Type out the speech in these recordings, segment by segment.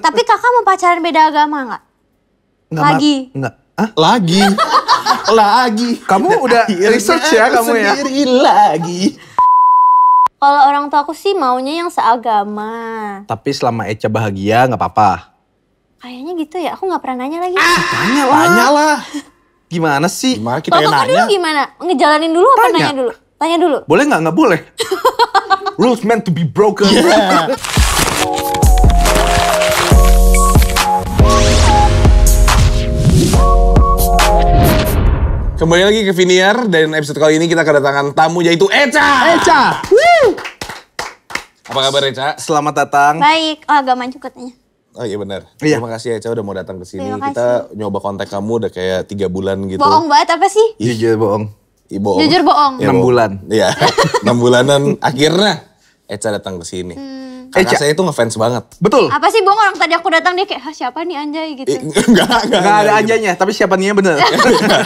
Tapi kakak mau pacaran beda agama gak? nggak? Lagi. Nggak. Hah? Lagi. lagi. Kamu Dan nah, udah research ya kamu ya? lagi. Kalau orang tua aku sih maunya yang seagama. Tapi selama Eca bahagia nggak apa-apa. Kayaknya gitu ya, aku nggak pernah nanya lagi. Ah, tanya lah. Tanya lah. Gimana sih? Gimana kita Kalo nanya? dulu gimana? Ngejalanin dulu tanya. apa nanya dulu? Tanya dulu. Boleh nggak? Nggak boleh. Rules meant to be broken. Yeah. Kembali lagi ke Viniar dan episode kali ini kita kedatangan tamu yaitu Eca. Eca. Woo! Apa kabar Eca? Selamat datang. Baik, oh, agak maju katanya. Oh iya benar. Iya. Terima kasih Eca udah mau datang ke sini. Kita nyoba kontak kamu udah kayak tiga bulan gitu. Bohong banget apa sih? Iya, iya bohong. Iya Jujur bohong. Ya, bulan. Iya. enam bulanan akhirnya Eca datang ke sini. Hmm. Eh, Kakak Eca. saya itu ngefans banget. Betul. Apa sih bohong orang tadi aku datang dia kayak, Hah, siapa nih anjay gitu. Eh, enggak, enggak, enggak, enggak ada gitu. tapi siapa nih bener.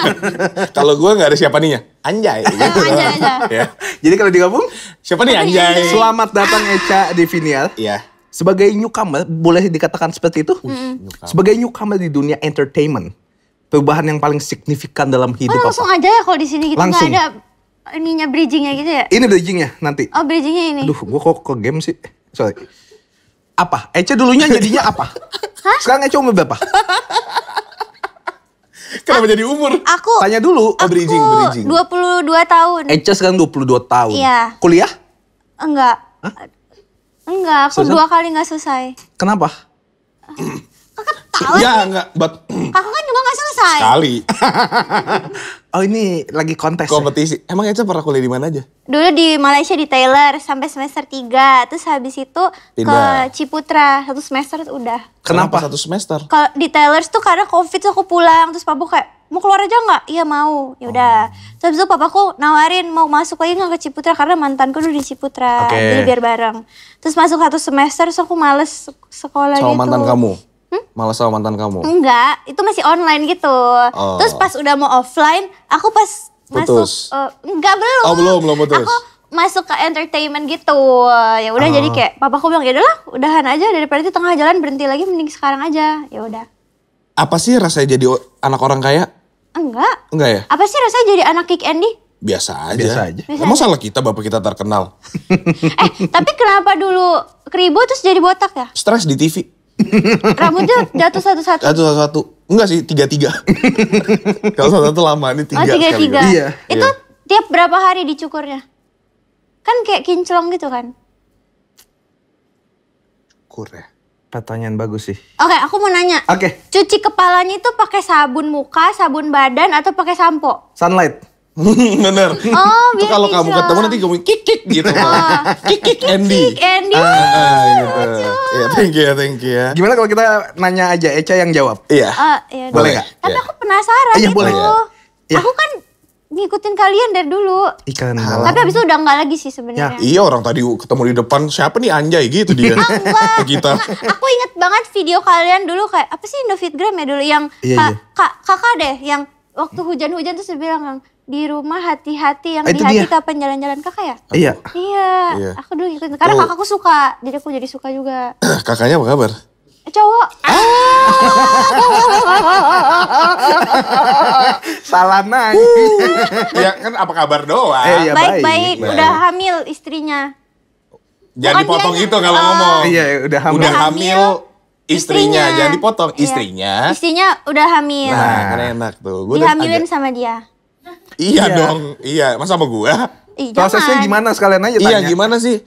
kalau gue enggak ada siapa nih anjay. Gitu. anjay anjay. ya. Jadi kalau digabung, siapa nih anjay. Selamat datang ah. Eca di Vinial. Iya. Sebagai newcomer, boleh dikatakan seperti itu? Mm -hmm. Sebagai newcomer di dunia entertainment, perubahan yang paling signifikan dalam oh, hidup oh, langsung aja ya kalau di sini gitu langsung. nggak ada ininya bridgingnya gitu ya? Ini bridgingnya nanti. Oh bridgingnya ini. Aduh, gue kok ke game sih. Sorry. Apa? Ece dulunya jadinya apa? Hah? Sekarang Ece umur berapa? Kenapa A jadi umur? Aku tanya dulu. Oh, aku dua puluh 22 tahun. Ece sekarang 22 tahun. Iya. Kuliah? Enggak. Hah? Enggak, aku Susan? dua kali gak selesai. Kenapa? Kakak tahu? Ya sih. enggak, but... Kakak kan juga gak selesai. Kali. oh ini lagi kontes ya? Kompetisi. Ya? Emang Eca pernah kuliah di mana aja? Dulu di Malaysia di Taylor sampai semester 3. Terus habis itu ke Ciputra. Satu semester udah. Kenapa, Kenapa satu semester? Kalau di Taylor tuh karena covid tuh aku pulang. Terus papa kayak mau keluar aja nggak? Iya mau. Ya oh. udah. Oh. Terus itu aku nawarin mau masuk lagi nggak ke Ciputra karena mantanku dulu di Ciputra. Okay. Jadi biar bareng. Terus masuk satu semester, terus aku males sekolah Sama gitu. mantan kamu? hmm? malah sama mantan kamu? Enggak, itu masih online gitu. Oh. Terus pas udah mau offline, aku pas putus. masuk uh, eh, enggak belum. Oh, belum, belum putus. Aku masuk ke entertainment gitu. Ya udah jadi oh. kayak papaku bilang ya udahlah, udahan aja daripada itu tengah jalan berhenti lagi mending sekarang aja. Ya udah. Apa sih rasanya jadi anak orang kaya? Enggak. Enggak ya? Apa sih rasanya jadi anak kick Andy? biasa aja. Biasa aja. Biasa Emang salah kita bapak kita terkenal. eh, tapi kenapa dulu keribu terus jadi botak ya? Stres di TV. Rambutnya jatuh satu-satu. Satu satu-satu. Enggak sih, tiga-tiga. Kalau satu-satu lama, ini tiga. Oh, tiga-tiga. Iya. Itu iya. tiap berapa hari dicukurnya? Kan kayak kinclong gitu kan? Cukur ya? Pertanyaan bagus sih. Oke, okay, aku mau nanya. Oke. Okay. Cuci kepalanya itu pakai sabun muka, sabun badan, atau pakai sampo? Sunlight. Bener. Oh, biar kalau kamu ketemu nanti kamu kikik gitu. Oh. kikik Andy. Kikik Andy. Ah, ah, gitu. Ya, yeah, thank you thank you ya. Gimana kalau kita nanya aja Eca yang jawab? Iya. Uh, iya boleh nggak? Tapi yeah. aku penasaran iya, Boleh. Ya. Aku kan ngikutin kalian dari dulu. Ikan ah. halal. Tapi abis itu udah enggak lagi sih sebenarnya. Ya, iya orang tadi ketemu di depan siapa nih anjay gitu dia. Ah, enggak. kita. Aku inget banget video kalian dulu kayak apa sih Indofitgram ya dulu yang iya, kak, iya. kakak deh yang waktu hujan-hujan tuh saya bilang di rumah hati-hati yang ah, di hati kapan jalan-jalan kakak ya? Iya. Iya. iya. Aku dulu ikut. Karena kakakku suka, jadi aku jadi suka juga. Kakaknya apa kabar? Eh, cowok. Ah. Salah nanya. ya kan apa kabar doang. Eh, iya, baik, baik, Udah hamil istrinya. Jangan dipotong itu kalau ngomong. Iya, udah hamil. Udah hamil istrinya, istrinya. jangan dipotong. Iya. Istrinya. Istrinya udah hamil. Nah, kan enak tuh. Gua Dihamilin sama dia. Iya yeah. dong, iya. Masa sama gue? Prosesnya gimana sekalian aja iya, tanya. Iya, gimana sih?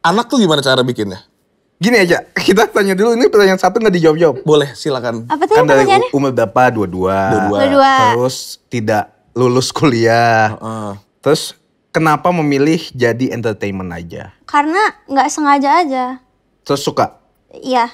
Anak tuh gimana cara bikinnya? Gini aja, kita tanya dulu ini pertanyaan satu nggak dijawab-jawab. Boleh, silakan. Apa tuh kan dari umur berapa? Dua-dua. Dua-dua. Terus tidak lulus kuliah. Uh. Terus kenapa memilih jadi entertainment aja? Karena nggak sengaja aja. Terus suka? Iya.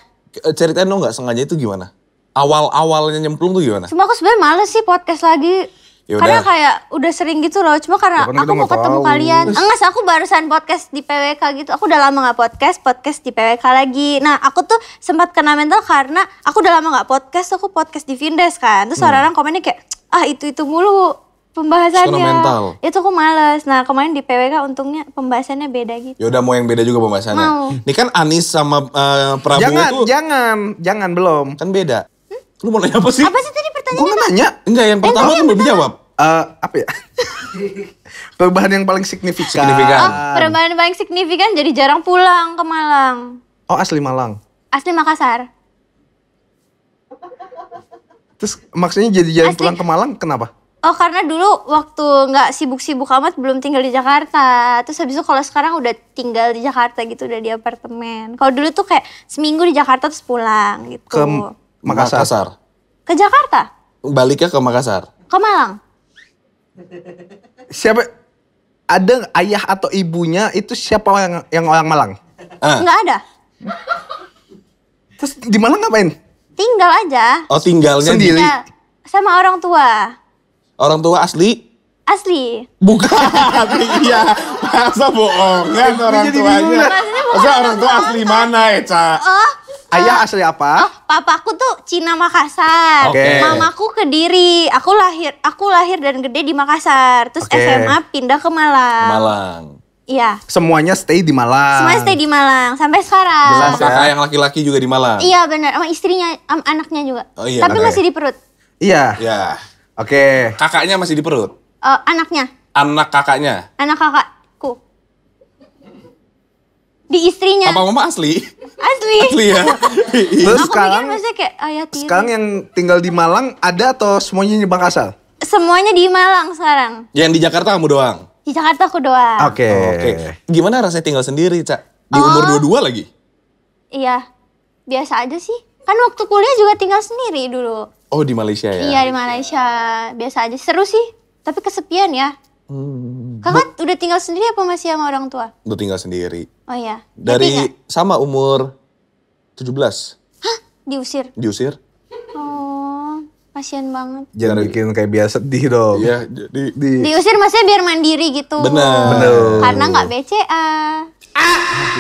Ceritain dong nggak sengaja itu gimana? Awal-awalnya nyemplung tuh gimana? Cuma aku sebenarnya males sih podcast lagi Ya karena kayak udah sering gitu loh, cuma karena ya, kan aku mau ketemu tahu. kalian. Enggak, aku barusan podcast di PWK gitu. Aku udah lama gak podcast, podcast di PWK lagi. Nah, aku tuh sempat kena mental karena aku udah lama gak podcast, aku podcast di Vindes kan. Terus orang orang hmm. komennya kayak, ah itu itu mulu pembahasannya. Mental. Itu aku males. Nah kemarin di PWK untungnya pembahasannya beda gitu. Ya udah mau yang beda juga pembahasannya. Mau. Ini kan Anis sama uh, eh, Prabowo jangan, Jangan, jangan, belum. Kan beda. Lu mau nanya apa sih? Apa sih tadi pertanyaannya? Gue nanya. Enggak, yang eh, pertama lu iya, belum jawab. Uh, apa ya? perubahan yang paling signifikan. signifikan. Oh, perubahan yang paling signifikan jadi jarang pulang ke Malang. Oh, asli Malang. Asli Makassar. Terus maksudnya jadi jarang asli. pulang ke Malang kenapa? Oh karena dulu waktu nggak sibuk-sibuk amat belum tinggal di Jakarta. Terus habis itu kalau sekarang udah tinggal di Jakarta gitu udah di apartemen. Kalau dulu tuh kayak seminggu di Jakarta terus pulang gitu. Ke Makassar. Makassar. Ke Jakarta? Baliknya ke Makassar. Ke Malang. Siapa ada ayah atau ibunya itu siapa yang yang orang Malang? Enggak ah. ada. Terus di Malang ngapain? Tinggal aja. Oh, tinggalnya sendiri. Iya, sama orang tua. Orang tua asli? Asli. Bukan, iya. Masa bohongan orang tuanya? Ya. Masa orang tua asli mana, Eca? Ya, oh, Ayah oh. asli apa? Oh, aku tuh Cina Makassar. Okay. Mamaku Kediri. Aku lahir aku lahir dan gede di Makassar. Terus okay. SMA pindah ke Malang. Malang. Iya. Semuanya stay di Malang. Semuanya stay di Malang sampai sekarang. Jelas ya. kakak yang laki-laki juga di Malang. Iya benar, sama istrinya, sama anaknya juga. Oh, iya, Tapi okay. masih di perut. Iya. Iya. Oke. Okay. Kakaknya masih di perut. Uh, anaknya. Anak kakaknya. Anak kakakku. Di istrinya. Apa mama asli? Asli. Asli ya. Terus aku sekarang, pikir maksudnya kayak ayah oh tiri. Sekarang yang tinggal di Malang ada atau semuanya di Makassar? Semuanya di Malang sekarang. Yang di Jakarta kamu doang? Di Jakarta aku doang. Oke. Okay. Oke. Okay. Gimana rasanya tinggal sendiri, Cak? Di oh. umur dua-dua lagi? Iya. Biasa aja sih. Kan waktu kuliah juga tinggal sendiri dulu. Oh, di Malaysia ya? Iya, di Malaysia. Biasa aja. Seru sih tapi kesepian ya. Hmm. Kakak udah tinggal sendiri apa masih sama orang tua? Udah tinggal sendiri. Oh iya. Dari sama umur 17. Hah? Diusir? Diusir. Oh, banget. Jangan jadi, bikin kayak biasa sedih dong. Iya, di di. Diusir maksudnya biar mandiri gitu. Benar. Benar. Karena nggak BCA. Ah.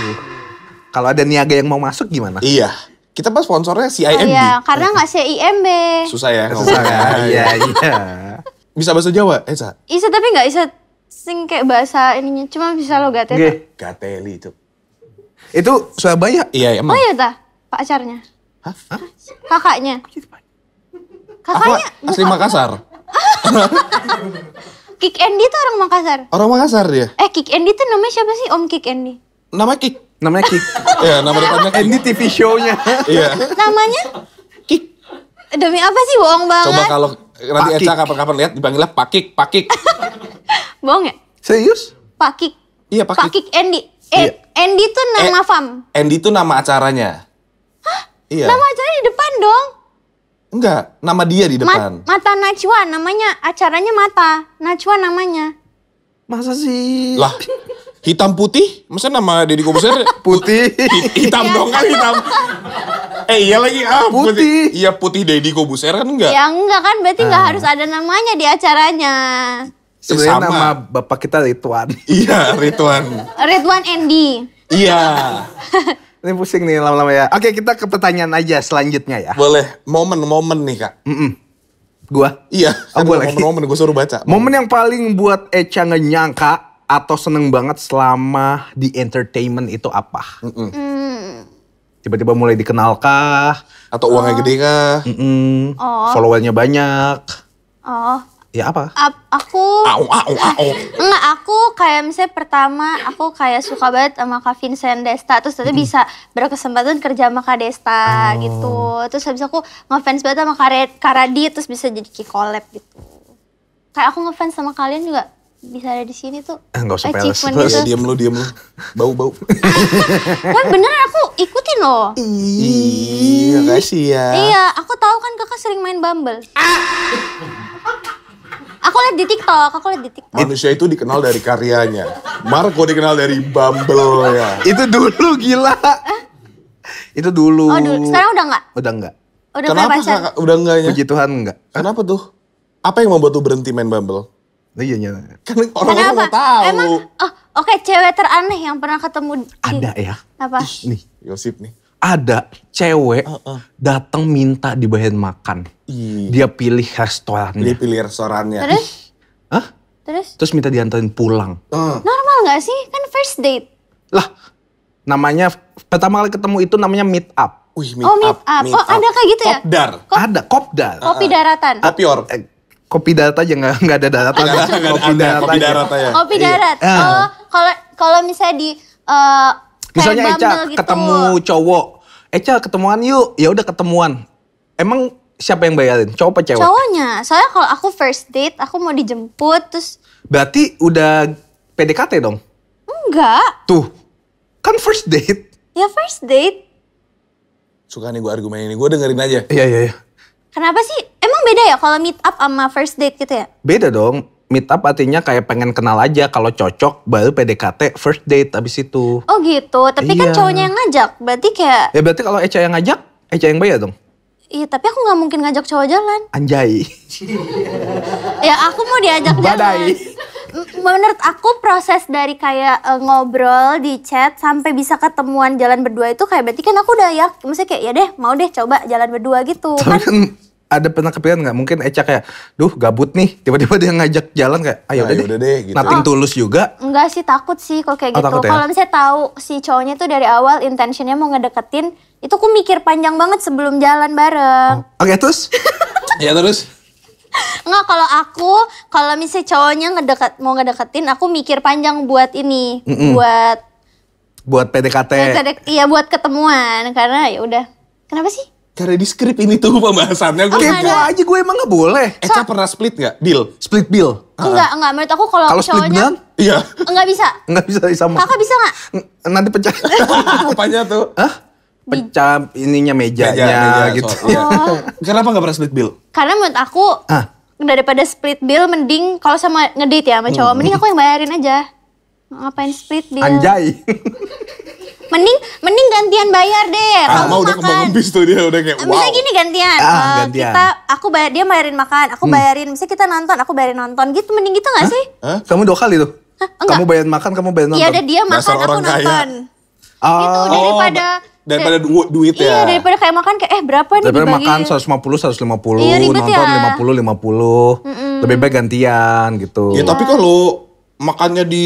Kalau ada niaga yang mau masuk gimana? Iya kita pas sponsornya CIMB. Oh, iya, karena nggak CIMB. Susah ya. Susah ya. Iya, iya. Bisa bahasa Jawa, Esa? bisa tapi nggak bisa sing kayak bahasa ininya, cuma bisa lo gateli. Gateli itu. Itu Surabaya? Iya, iya, emang. Oh iya ta, pacarnya. Hah? Hah? Kakaknya. Oh, iya, Kakaknya. Aku asli bukan. Makassar. Kick Andy itu orang Makassar. Orang Makassar dia. Ya? Eh Kick Andy itu namanya siapa sih Om Kick Andy? Nama Kick. Namanya Kick. Iya, nama depannya Andy TV show-nya. Iya. Namanya? Kick. Demi apa sih bohong banget? Coba kalau nanti pakik. Eca kapan-kapan lihat dipanggilnya pakik, pakik. Bohong ya? Serius? Pakik. Iya, pakik. Pakik Endi. Iya. Eh, iya. Endi tuh eh, nama fam. Endi tuh nama acaranya. Hah? Iya. Nama acaranya di depan dong. Enggak, nama dia di depan. Ma mata Najwa namanya, acaranya Mata. Najwa namanya. Masa sih? Lah, hitam putih masa nama Deddy Kobuser putih hitam dong kan hitam eh iya lagi ah putih iya putih Deddy Kobuser kan enggak ya enggak kan berarti enggak ah. harus ada namanya di acaranya sebenarnya Sama. nama bapak kita Ridwan iya Ridwan Ridwan Andy iya ini pusing nih lama-lama ya oke kita ke pertanyaan aja selanjutnya ya boleh momen-momen nih kak mm -mm. Gua? Iya. Oh, gua boleh. Momen-momen gue suruh baca. Momen yang paling buat Echa nggak nyangka atau seneng banget selama di entertainment itu apa? Mm -mm. Mm. Tiba-tiba mulai dikenalkah? Atau uangnya oh. gede kah? Mm -mm. Oh. Followernya banyak? Oh. Ya apa? A aku... Au, au, au. Enggak, aku kayak misalnya pertama aku kayak suka banget sama Kak Vincent Desta. Terus tadi mm -hmm. bisa berkesempatan kerja sama Kak Desta oh. gitu. Terus habis aku ngefans banget sama Kak Radit, Terus bisa jadi kikolab gitu. Kayak aku ngefans sama kalian juga bisa ada di sini tuh Enggak eh, usah peles gitu. Ya, diam lu diam lu bau bau ah, kan bener aku ikutin lo. iya kasih ya iya aku tahu kan kakak sering main bumble Aku lihat di TikTok, aku lihat di TikTok. Manusia itu dikenal dari karyanya. Marco dikenal dari Bumble ya. itu dulu gila. Itu dulu. Oh, dulu. Sekarang udah enggak? Udah enggak. Udah Kenapa kakak udah enggak ya? Puji Tuhan enggak. Kenapa tuh? Apa yang membuat tuh berhenti main Bumble? Nah iya, iya. Kan orang orang mau tahu. Emang, oh, oke okay, cewek teraneh yang pernah ketemu. Ada ya. Apa? nih, Yosip nih. Ada cewek uh, uh. datang minta dibayarin makan. Iya. Dia pilih restorannya. Dia pilih restorannya. Terus? Hah? Terus? Terus minta diantarin pulang. Uh. Normal gak sih? Kan first date. Lah, namanya pertama kali ketemu itu namanya meet up. Wih, oh, meet oh, meet up. up. Meet oh, up. ada kayak gitu ya? Kopdar. Kop ada, kopdar. Kopi daratan. Kopior. Eh, kopi darat aja nggak nggak ada darat kopi, darat kopi darat aja. Kopi iya. darat. Ah. Oh, kalau kalau misalnya di uh, misalnya Eca gitu. ketemu cowok, Eca ketemuan yuk, ya udah ketemuan. Emang siapa yang bayarin? Cowok apa cewek? Cowoknya. Soalnya kalau aku first date, aku mau dijemput terus Berarti udah PDKT dong? Enggak. Tuh. Kan first date. Ya first date. Suka nih gue argumen ini, gue dengerin aja. Iya, iya, iya. Kenapa sih? Emang beda ya kalau meet up sama first date gitu ya? Beda dong. Meet up artinya kayak pengen kenal aja kalau cocok baru PDKT first date abis itu. Oh gitu. Tapi kan iya. kan cowoknya yang ngajak. Berarti kayak Ya berarti kalau Eca yang ngajak, Eca yang bayar dong. Iya, tapi aku nggak mungkin ngajak cowok jalan. Anjay. ya, aku mau diajak Badai. jalan menurut aku proses dari kayak uh, ngobrol di chat sampai bisa ketemuan jalan berdua itu kayak berarti kan aku udah ya maksudnya kayak ya deh mau deh coba jalan berdua gitu Tapi kan, kan ada pernah kepikiran nggak mungkin Eca kayak duh gabut nih tiba-tiba dia ngajak jalan kayak ayo ah, ya ah, ya udah deh, deh gitu. nating oh, ah. tulus juga enggak sih takut sih kalau kayak oh, gitu ya? kalau misalnya tahu si cowoknya tuh dari awal intentionnya mau ngedeketin itu aku mikir panjang banget sebelum jalan bareng oh. oke okay, terus ya terus Enggak kalau aku kalau misalnya cowoknya ngedekat mau ngedeketin aku mikir panjang buat ini, mm -mm. buat buat PDKT. Iya buat ketemuan karena ya udah. Kenapa sih? Karena di skrip ini tuh pembahasannya gue oh, aja gue emang gak boleh. Eca pernah split gak? Deal? Split bill? Enggak, ah. enggak. Menurut aku kalau cowoknya... split Iya. Enggak bisa. Enggak bisa sama. Kakak bisa gak? N nanti pecah. Apanya tuh? Hah? pecah ininya mejanya meja, gitu. Soal, oh. Kenapa nggak pernah split bill? Karena menurut aku ah. daripada split bill mending kalau sama ngedit ya sama hmm. cowok hmm. mending aku yang bayarin aja. Ngapain split bill? Anjay. mending mending gantian bayar deh. Ah, kamu udah makan. kembang tuh dia udah kayak wow. Misalnya gini gantian. Ah, eh, gantian. Kita aku bayar dia bayarin makan, aku hmm. bayarin. Misalnya kita nonton, aku bayarin nonton. Gitu mending gitu gak huh? sih? Huh? Kamu dua kali tuh. Hah? Kamu bayarin makan, kamu bayarin iya, nonton. Iya, ada dia makan, Dasar aku nonton. Kaya. Oh, gitu ah. daripada oh, daripada du duit iya, ya. Iya, daripada kayak makan kayak eh berapa nih daripada dibagi. makan 150 150, iya, nonton ya. 50 50. Mm -mm. Lebih baik gantian gitu. Ya, tapi kalau makannya di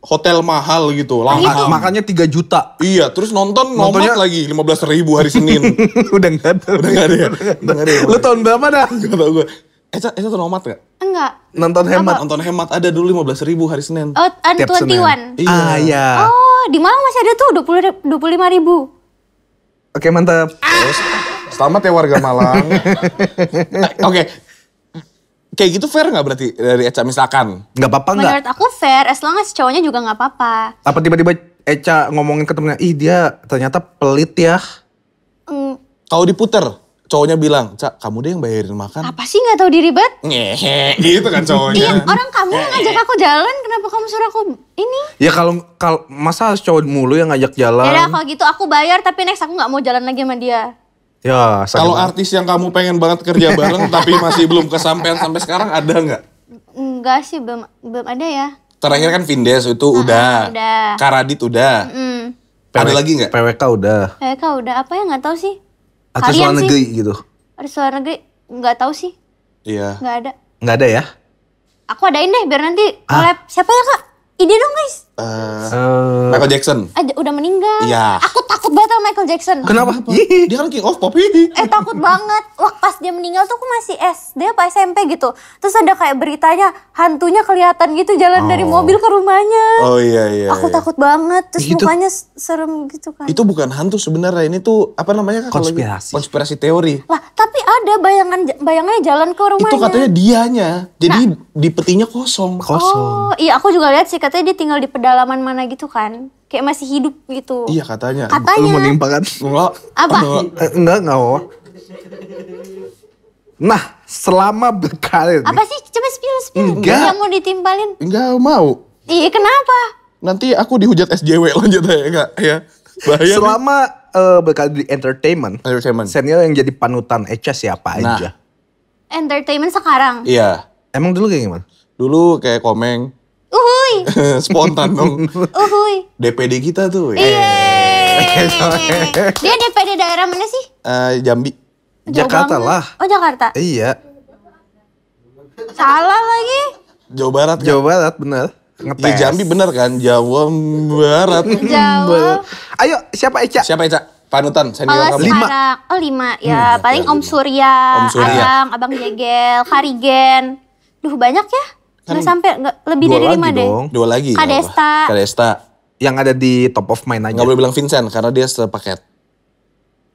hotel mahal gitu, iya, langka. Makannya 3 juta. Iya, terus nonton Nontonnya... lagi 15 ribu hari Senin. udah enggak ada. Udah enggak ada ya? Udah enggak ada ya? Lu tahun berapa dah? Enggak tahu gue. Eca, Eca tuh nomad gak? Enggak. Nonton hemat? Apa? Nonton hemat ada dulu 15 ribu hari Senin. Oh, Tiap 21. Senin. Iya. Ah, iya. Oh, di Malang masih ada tuh 20, 25 ribu. Oke, mantap. Terus, selamat ya warga Malang. Oke. Okay. Kayak gitu fair gak berarti dari Eca misalkan? Gak apa-apa nggak? Menurut aku fair, as long as cowoknya juga gak apa-apa. Apa tiba-tiba Eca ngomongin ke temennya, ih dia ternyata pelit ya? Mm. Kau diputer? cowoknya bilang, Cak kamu deh yang bayarin makan. Apa sih gak tahu diri bet? Ngehe, gitu kan cowoknya. iya orang kamu yang ngajak aku jalan, kenapa kamu suruh aku ini? Ya kalau kalau masa harus cowok mulu yang ngajak jalan. Ya kalau gitu aku bayar tapi next aku gak mau jalan lagi sama dia. Ya, kalau artis yang kamu pengen banget kerja bareng tapi masih belum kesampaian sampai sekarang ada nggak? Enggak sih, belum belum ada ya. Terakhir kan Vindes itu nah, udah. Ah, udah. Karadit udah. Mm -hmm. Ada lagi nggak? PWK udah. PWK udah. Apa ya nggak tahu sih. Atau suara negeri sih. gitu? Ada suara negeri, nggak tahu sih. Iya. Nggak ada. Nggak ada ya? Aku adain deh biar nanti ah. collab. Siapa ya kak? Ide dong guys. Uh, Michael Jackson. Aja, udah meninggal. Iya. Aku takut banget sama Michael Jackson. Kenapa? Yih. Dia kan king of pop ini. Eh takut banget. Wah pas dia meninggal tuh aku masih SD apa SMP gitu. Terus ada kayak beritanya hantunya kelihatan gitu jalan oh. dari mobil ke rumahnya. Oh iya iya. Aku iya. takut banget. Terus itu, mukanya serem gitu kan. Itu bukan hantu sebenarnya. Ini tuh apa namanya? Kan, konspirasi. konspirasi teori. Lah tapi ada bayangan bayangannya jalan ke rumahnya. Itu katanya dianya. Jadi nah, di petinya kosong. Kosong. Oh iya aku juga lihat sih katanya dia tinggal di pedang kedalaman mana gitu kan kayak masih hidup gitu iya katanya katanya lu menimpa kan enggak apa enggak eh, enggak, oh. nah selama berkarir apa sih coba spill spill enggak yang mau ditimpalin enggak mau iya kenapa nanti aku dihujat SJW lanjut ya enggak ya bahaya selama uh, berkarir di entertainment entertainment senior yang jadi panutan Eca siapa nah. aja entertainment sekarang iya emang dulu kayak gimana dulu kayak komeng Uhuy. Spontan dong. Uhuy. DPD kita tuh. Ya. Iya. Dia DPD daerah mana sih? Uh, Jambi. Jauh Jakarta banget. lah. Oh Jakarta. Iya. Salah lagi. Jawa Barat. Kan? Jawa Barat benar. Ngetes. Ya, Jambi benar kan? Jawa Barat. Jawa. Ayo siapa Eca? Siapa Eca? Panutan senior Kalau lima. Oh lima ya. Hmm, Paling ya, Om Surya, Om Surya, Abang, Abang Jegel, Karigen. Duh banyak ya. Kan nggak sampai nggak lebih dari lima deh. Dong. Dua lagi. Kadesta. Kadesta. Yang ada di top of mind aja. Gak boleh bilang Vincent karena dia sepaket.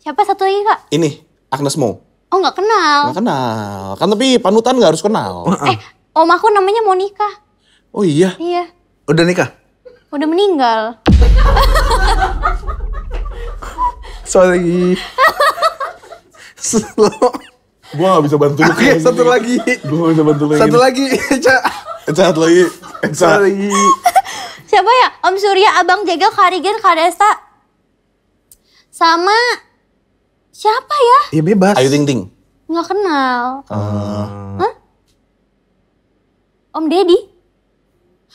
Siapa satu lagi kak? Ini Agnes Mo. Oh nggak kenal. Nggak kenal. Kan tapi panutan nggak harus kenal. Eh om aku namanya Monica. Oh iya. Iya. Udah nikah? Udah meninggal. Sorry. Slow gue gak bisa bantu lu okay, satu lagi gue gak bisa bantu lu satu lagi Eca satu lagi Eca satu lagi siapa ya Om Surya Abang jaga Karigen Kadesta sama siapa ya ya bebas Ayu Ting Ting nggak kenal uh. Hah? Om Deddy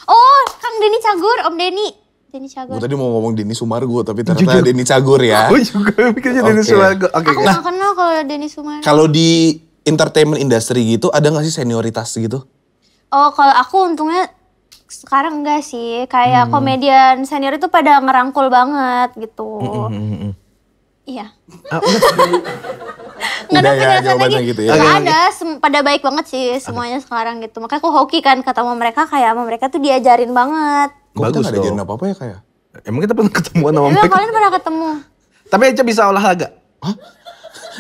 oh Kang Denny Cagur Om Denny Denny Cagur. Gue tadi mau ngomong Denny Sumargo, tapi ternyata Jujur. Denny Cagur ya. Gue oh, juga mikirnya okay. Sumargo. Okay, Aku nggak kenal kalau Denny Sumargo. Kalau di entertainment industry gitu, ada gak sih senioritas gitu? Oh, kalau aku untungnya sekarang enggak sih. Kayak hmm. komedian senior itu pada ngerangkul banget gitu. Hmm, hmm, hmm, iya. Enggak ah, Nggak ada ya, lagi. Gitu. gitu ya. Nggak ada, pada baik banget sih semuanya okay. sekarang gitu. Makanya aku hoki kan kata sama mereka kayak sama mereka tuh diajarin banget. Kok bagus kita gak dong. apa-apa ya kayak? Ya? Emang kita pernah ketemu sama mereka? kalian pernah ketemu. Tapi Eca bisa olahraga. Hah?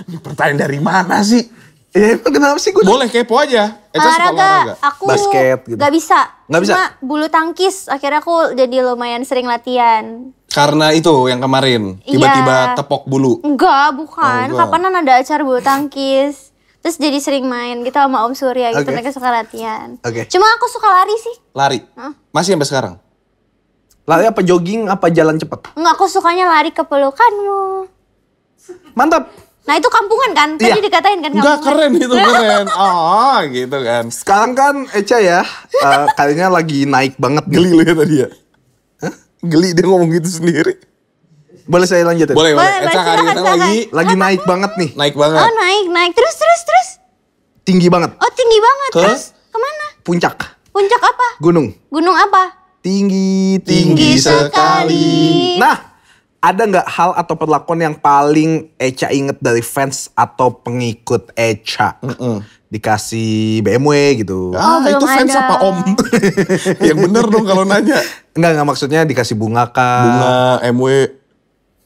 Ini pertanyaan dari mana sih? Ya emang kenapa sih gue? Boleh kepo aja. Eca olahraga, Aku Basket gitu. Gak bisa. Gak bisa? Cuma bulu tangkis. Akhirnya aku jadi lumayan sering latihan. Karena itu yang kemarin? Tiba-tiba ya. tepok bulu? Enggak, bukan. Oh, Kapanan ada acara bulu tangkis. Terus jadi sering main gitu sama Om Surya gitu. Okay. Mereka suka latihan. Oke. Okay. Cuma aku suka lari sih. Lari? Huh? Masih sampai sekarang? Lari apa jogging apa jalan cepat? Enggak, aku sukanya lari ke pelukanmu. Mantap. Nah itu kampungan kan? Tadi iya. dikatain kan Enggak, keren itu keren. Oh gitu kan. Sekarang kan Eca ya, uh, kayaknya lagi naik banget geli lu ya tadi ya. Hah? Geli dia ngomong gitu sendiri. Boleh saya lanjutin? Boleh, boleh. boleh Eca kali ini lagi lagi naik banget nih. Naik banget. Oh naik, naik. Terus, terus, terus. Tinggi banget. Oh tinggi banget. Ke? Terus kemana? Puncak. Puncak apa? Gunung. Gunung apa? tinggi, tinggi sekali. Nah, ada nggak hal atau perlakuan yang paling Echa inget dari fans atau pengikut Echa? Mm -mm. Dikasih BMW gitu. Ah, oh, itu fans ada. apa om? yang bener dong kalau nanya. Enggak, enggak maksudnya dikasih bunga kah? Bunga, MW.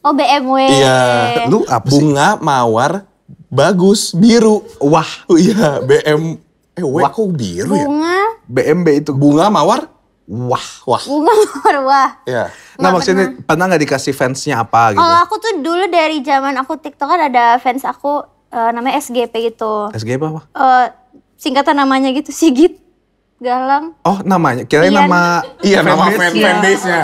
Oh, BMW. Iya. Lu apa sih? Bunga, mawar, bagus, biru. Wah. Oh iya, BM. Eh, wah kok biru bunga. ya? Bunga. BMB itu. Bunga, mawar, wah wah umur wah ya nah gak maksudnya pernah, pernah gak dikasih fansnya apa gitu oh aku tuh dulu dari zaman aku tiktok kan ada fans aku uh, namanya SGP gitu SGP apa uh, singkatan namanya gitu Sigit Galang oh namanya kira iya. nama iya nama fan iya. base nya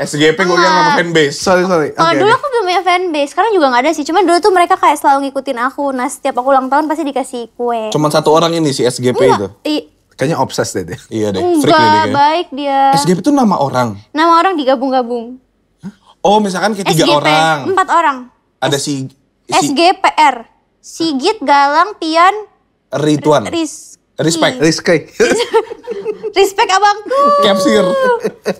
SGP gue bilang nama fanbase sorry sorry okay, Oh dulu okay. aku belum punya base, sekarang juga gak ada sih cuman dulu tuh mereka kayak selalu ngikutin aku nah setiap aku ulang tahun pasti dikasih kue cuman satu orang ini si SGP Enggak, itu Kayaknya obses deh dia. Iya deh, Enggak, freak deh baik dia. Eh, SGP itu nama orang? Nama orang digabung-gabung. Oh misalkan kayak tiga orang. Empat orang. Ada si, si... SGPR. Sigit, Galang, Pian. Rituan. Ris Respect. Rizky. Respect abangku. Capsir.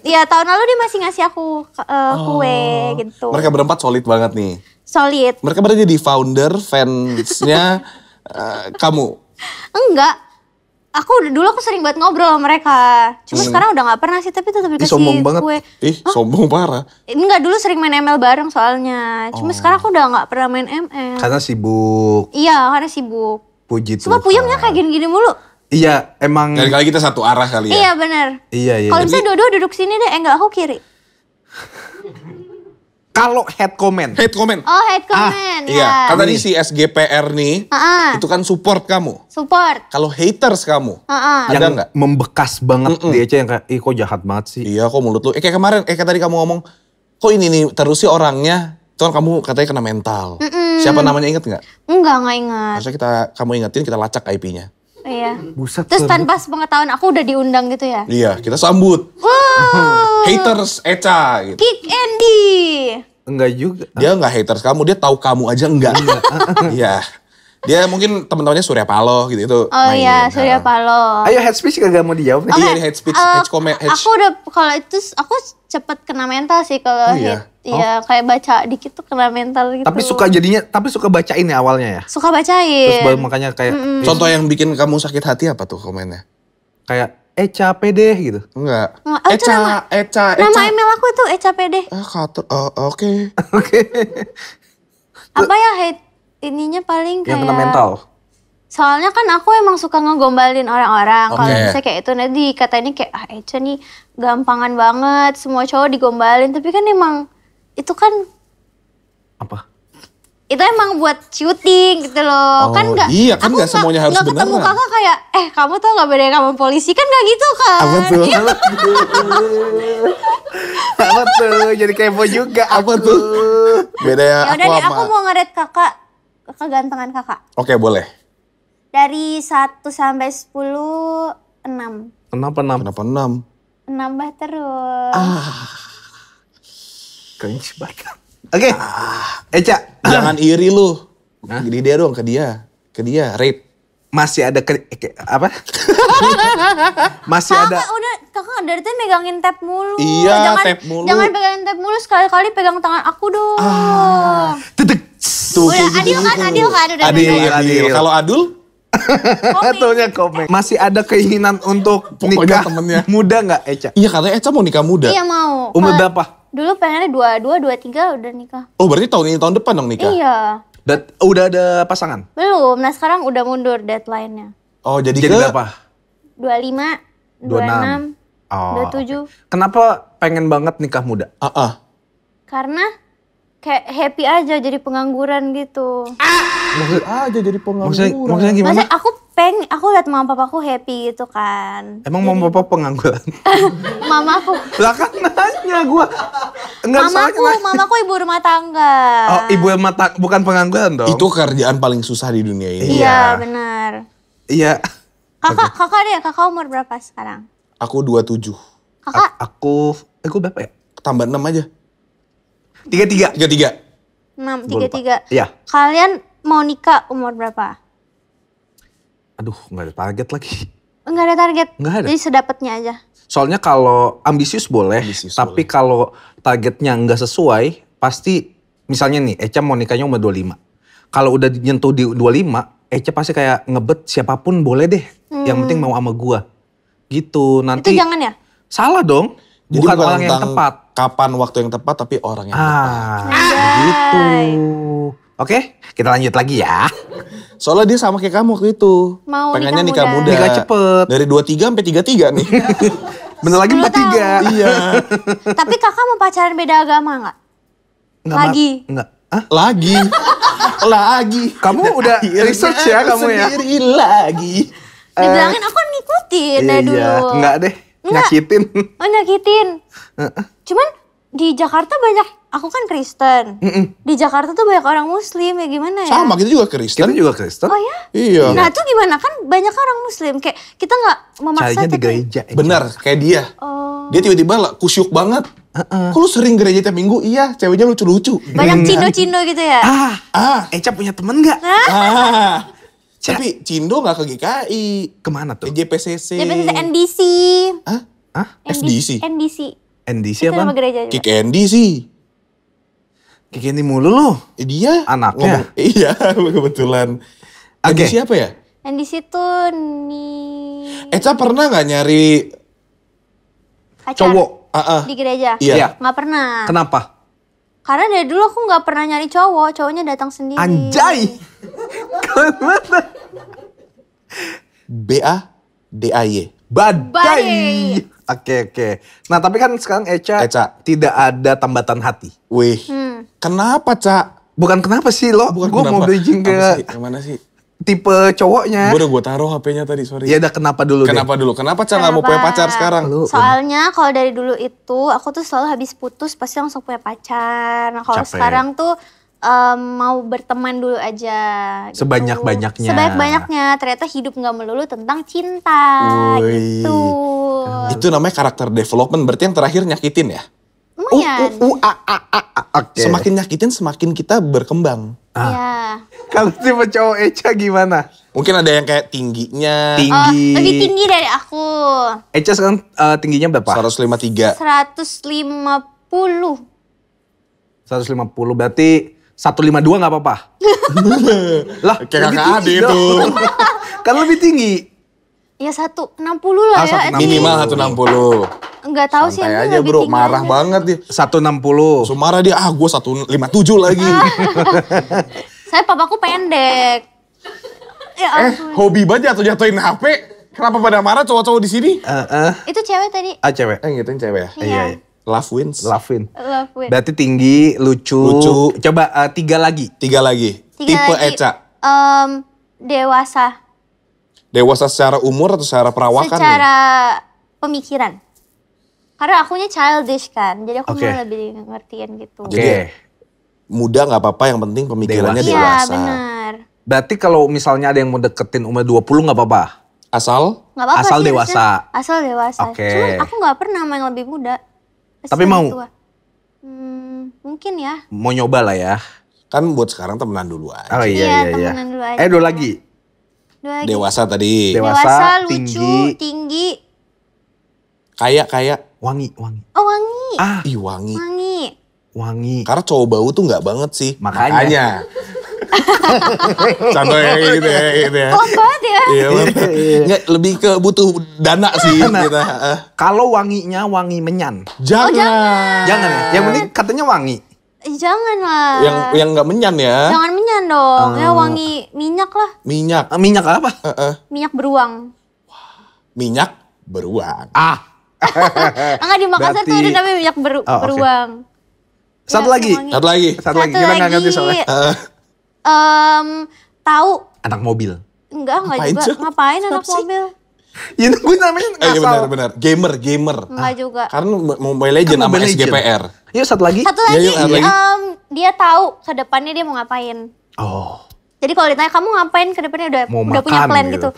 Iya tahun lalu dia masih ngasih aku uh, kue oh, gitu. Mereka berempat solid banget nih. Solid. Mereka berarti jadi founder fansnya uh, kamu. Enggak, aku dulu aku sering banget ngobrol sama mereka. Cuma hmm. sekarang udah nggak pernah sih, tapi tetap dikasih Ih, sombong banget. Ih, Hah? sombong parah. Enggak, eh, dulu sering main ML bareng soalnya. Cuma oh. sekarang aku udah nggak pernah main ML. Karena sibuk. Iya, karena sibuk. Puji Tuhan. Cuma puyengnya kayak gini-gini mulu. Iya, emang. Dari kali kita satu arah kali ya. Iya, benar. Iya, iya. Kalau misalnya dua-dua duduk sini deh, enggak eh, aku kiri. Kalau head comment. Head comment. Oh, head ah, comment. Ah, ya. Iya. Kan tadi si SGPR nih, uh-uh. itu kan support kamu. Support. Kalau haters kamu, uh-uh. ada nggak? Membekas banget uh-uh. di Ece yang kayak, ih kok jahat banget sih. Iya, kok mulut lu. Eh kayak kemarin, eh kayak tadi kamu ngomong, kok ini nih terus sih orangnya, itu kan kamu katanya kena mental. Uh-uh. Siapa namanya inget nggak? Enggak, nggak ingat. Maksudnya kita kamu ingetin kita lacak IP-nya. Iya. Buset. Terus tanpa sepengetahuan aku udah diundang gitu ya? Iya, kita sambut. Wow. haters Eca gitu. Kick Andy. Enggak juga. Dia enggak haters kamu, dia tahu kamu aja enggak. Iya. Dia mungkin teman-temannya Surya Paloh gitu itu. Oh iya, Surya nah. Paloh. Ayo head speech kagak mau dijawab. Okay. Iya, head speech, eh, head comment, head Aku udah kalau itu aku cepet kena mental sih kalau oh, iya. Iya, oh. kayak baca dikit tuh kena mental gitu. Tapi suka jadinya, tapi suka bacain ya awalnya ya? Suka bacain. Terus baru makanya kayak... Mm -hmm. Contoh yang bikin kamu sakit hati apa tuh komennya? Kayak, eh capek deh gitu. Enggak. Oh, Eca, nama, Eca, Eca. Nama email aku itu Eca eh, deh. Eh, ah, oke. oh oke. Okay. oke. Apa ya hate ininya paling kayak... Yang kena mental. Soalnya kan aku emang suka ngegombalin orang-orang. Okay. Kalau misalnya kayak itu nanti katanya kayak, ah Eca nih gampangan banget, semua cowok digombalin. Tapi kan emang itu kan apa? Itu emang buat syuting gitu loh. Oh, kan enggak Iya, kan enggak semuanya harus harus ketemu beneran. ketemu Kakak kayak eh kamu tuh gak beda sama polisi kan nggak gitu kan. Apa tuh? Iya. apa tuh? Jadi kepo juga apa tuh? beda ya aku deh, aku mau ngeret Kakak kegantengan Kakak. Oke, boleh. Dari 1 sampai 10 6. Kenapa 6? Kenapa 6? Nambah terus. Ah. Keren sih Oke. Okay. Ah. Eca. Jangan iri lu. Hah? Di dia dong, ke dia. Ke dia, rape. Masih ada ke, ke apa? Masih kakak, ada. udah, kakak dari tadi megangin tap mulu. Iya, jangan, tab mulu. Jangan pegangin tap mulu, sekali-kali pegang tangan aku dong. Ah. Tuh, Tuh, gitu udah, adil kan, adil kan. Udah adil, adil. adil. Kalau adul? katanya komik. Masih ada keinginan untuk nikah temennya. muda nggak Eca? Iya katanya Eca mau nikah muda. Iya mau. Umur berapa? Dulu pengennya dua dua dua tiga udah nikah. Oh berarti tahun ini tahun depan dong nikah? Iya. Dat oh, udah ada pasangan? Belum. Nah sekarang udah mundur deadline-nya. Oh jadi, jadi ke... berapa? Dua lima, dua enam, dua oh, tujuh. Kenapa pengen banget nikah muda? Ah uh -uh. Karena kayak happy aja jadi pengangguran gitu. Ah! Maksud aja jadi pengangguran. Maksudnya, maksudnya gimana? Maksudnya aku peng aku liat mama papaku happy gitu kan. Emang jadi... mama papa pengangguran? mama aku. Lah kan nanya gua. Enggak mama kan- aku ibu rumah tangga. Oh, ibu rumah tangga bukan pengangguran dong. Itu kerjaan paling susah di dunia ini. Iya, ya. benar. Iya. Kakak, okay. kakak deh, kakak umur berapa sekarang? Aku 27. Kakak? A aku, eh gue berapa ya? Tambah 6 aja. Tiga tiga. Tiga tiga. Enam tiga tiga. Iya. Kalian mau nikah umur berapa? Aduh, nggak ada target lagi. Nggak ada target. Nggak ada. Jadi sedapatnya aja. Soalnya kalau ambisius boleh, ambisius tapi kalau targetnya nggak sesuai, pasti misalnya nih Eca mau nikahnya umur dua lima Kalau udah nyentuh di dua lima Eca pasti kayak ngebet siapapun boleh deh. Hmm. Yang penting mau sama gua. Gitu. Nanti Itu jangan ya? Salah dong. Jadi bukan, bukan orang yang tepat. Kapan waktu yang tepat, tapi orang yang ah, tepat. Gitu. Oke, kita lanjut lagi ya. Soalnya dia sama kayak kamu waktu itu. Mau Pengennya nikah, muda. Nikah cepet. Dari 23 sampai 33 nih. Bener lagi 43. Iya. tapi kakak mau pacaran beda agama gak? nggak? Lagi? Enggak. Hah? Lagi. lagi. Kamu Dan udah research ya kamu ya? Sendiri lagi. Dibilangin eh, aku kan ngikutin uh, dari iya, dulu. Enggak deh. Enggak. Nyakitin. Oh, nyakitin. Cuman di Jakarta banyak aku kan Kristen. Di Jakarta tuh banyak orang Muslim ya gimana ya? Sama kita juga Kristen. Kita juga Kristen. Oh ya? Iya. iya. Nah itu gimana kan banyak orang Muslim kayak kita nggak memaksa. Carinya di gereja. Eh. Benar kayak dia. Oh. Dia tiba-tiba lah kusyuk banget. Uh -uh. Kok sering gereja tiap minggu? Iya, ceweknya lucu-lucu. Banyak iya. cino-cino gitu ya? Ah, ah. Eca punya temen gak? Ah. Ca Tapi Cindo nggak ke GKI. Kemana tuh? JPCC. JPCC NDC. Hah? Hah? SDC? NDC. NDC apa? Kick Andy sih. Kick NDC. mulu lu. Eh, dia. Anaknya. iya kebetulan. Okay. NDC apa ya? NDC tuh nih. Eca pernah nggak nyari Pacar. cowok uh -uh. di gereja? Iya. iya. Gak pernah. Kenapa? Karena dari dulu aku nggak pernah nyari cowok, cowoknya datang sendiri. Anjay. BA y Badai. Oke oke. Nah tapi kan sekarang Eca, Eca. tidak ada tambatan hati. Wih. Hmm. Kenapa cak Bukan kenapa sih lo? Bukan gue mau bridging ke. Yang mana sih? Tipe cowoknya. Gue udah gue taruh HP-nya tadi sorry. Ya udah kenapa dulu? Kenapa deh. dulu? Kenapa cak nggak mau punya pacar sekarang? Lu, Soalnya kalau dari dulu itu aku tuh selalu habis putus pasti langsung punya pacar. Nah kalau sekarang tuh um, mau berteman dulu aja. Gitu. Sebanyak banyaknya. Sebanyak banyaknya. Ternyata hidup nggak melulu tentang cinta Ui. gitu. Itu namanya karakter development. Berarti yang terakhir nyakitin ya? Semakin nyakitin, semakin kita berkembang. Iya. Ah. Kalau tipe cowok Echa gimana? Mungkin ada yang kayak tingginya. Tinggi. Oh, lebih tinggi dari aku. Echa sekarang uh, tingginya berapa? 153. 150. 150 berarti satu lima dua nggak apa-apa. lah, kayak kakak ade itu. kan lebih tinggi. Ya satu enam puluh lah ah, ya. satu enam puluh Enggak tahu sih aku aja bro, marah aja. banget dia. enam puluh Sumara dia, ah gue satu lima tujuh lagi. Ah. Saya papaku pendek. Ya eh, hobi banget jatuh jatuhin HP. Kenapa pada marah cowok-cowok di sini? Uh, uh. Itu cewek tadi. Ah, cewek. Eh, gitu cewek ya. Iya. iya. iya. Love Wins. Love Win. Love Win. Berarti tinggi, lucu. Lucu. Coba uh, tiga lagi. Tiga lagi. Tiga Tipe lagi. Eca. Um, dewasa. Dewasa secara umur atau secara perawakan? Secara nih? pemikiran. Karena akunya childish kan, jadi aku okay. mau lebih ngertiin gitu. Oke. Okay. Muda nggak apa-apa, yang penting pemikirannya dewasa. Iya, benar. Berarti kalau misalnya ada yang mau deketin umur 20 nggak apa-apa? Asal? Gak apa-apa Asal sih, dewasa. Asal dewasa. Oke. Okay. Cuman aku nggak pernah main lebih muda. Tapi mau? Tua. Hmm, mungkin ya. Mau nyoba lah ya. Kan buat sekarang temenan dulu aja. Oh iya, iya, iya. iya. Temenan dulu aja. Eh, dua lagi. Dua lagi. Dewasa tadi. Dewasa, Dewasa tinggi. lucu, tinggi. Kayak, kayak. Wangi, wangi. Oh, wangi. Ah. Ih, wangi. Wangi. Wangi. Karena cowok bau tuh nggak banget sih. Makanya. Makanya. Contoh kayak gitu ya. Gitu ya. banget ya. Iya, iya, iya, iya, Nggak, lebih ke butuh dana sih kita. Eh. Kalau wanginya wangi menyan. Jangan. Oh, jangan. jangan ya. Yang penting katanya wangi. Jangan lah. Yang yang nggak menyan ya. Jangan menyan dong. Uh. Ya ah. wangi minyak lah. Minyak. Ah, minyak apa? Uh -uh. Minyak beruang. Minyak beruang. Ah. Enggak di Makassar Berarti... tuh ada namanya minyak beru oh, beruang. Satu, ya, lagi. Satu lagi. Satu lagi. Satu lagi. Kita nggak ngerti soalnya. Uh um, tahu anak mobil enggak enggak juga cok? ngapain Stop anak sih? mobil Ya gue namanya Eh, iya benar benar. Gamer, gamer. Enggak ah. juga. Karena Mobile Legend kan sama SGPR. Yuk iya, satu lagi. Satu iya, lagi. Ya, yuk, lagi. Um, dia tahu ke depannya dia mau ngapain. Oh. Jadi kalau ditanya kamu ngapain ke depannya udah mau udah makan, punya plan gitu. gitu.